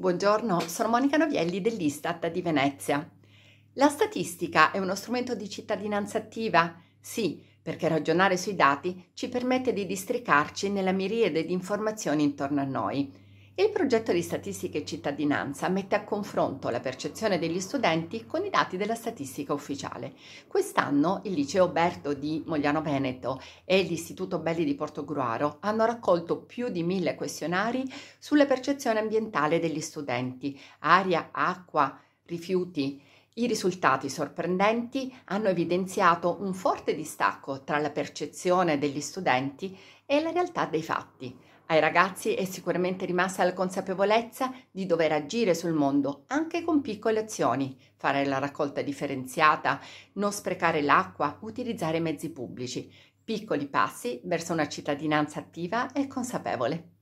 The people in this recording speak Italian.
Buongiorno, sono Monica Novielli dell'Istat di Venezia. La statistica è uno strumento di cittadinanza attiva? Sì, perché ragionare sui dati ci permette di districarci nella miriade di informazioni intorno a noi. Il progetto di statistica e cittadinanza mette a confronto la percezione degli studenti con i dati della statistica ufficiale. Quest'anno il Liceo Berto di Mogliano Veneto e l'Istituto Belli di Portogruaro hanno raccolto più di mille questionari sulla percezione ambientale degli studenti, aria, acqua, rifiuti i risultati sorprendenti hanno evidenziato un forte distacco tra la percezione degli studenti e la realtà dei fatti. Ai ragazzi è sicuramente rimasta la consapevolezza di dover agire sul mondo, anche con piccole azioni, fare la raccolta differenziata, non sprecare l'acqua, utilizzare i mezzi pubblici, piccoli passi verso una cittadinanza attiva e consapevole.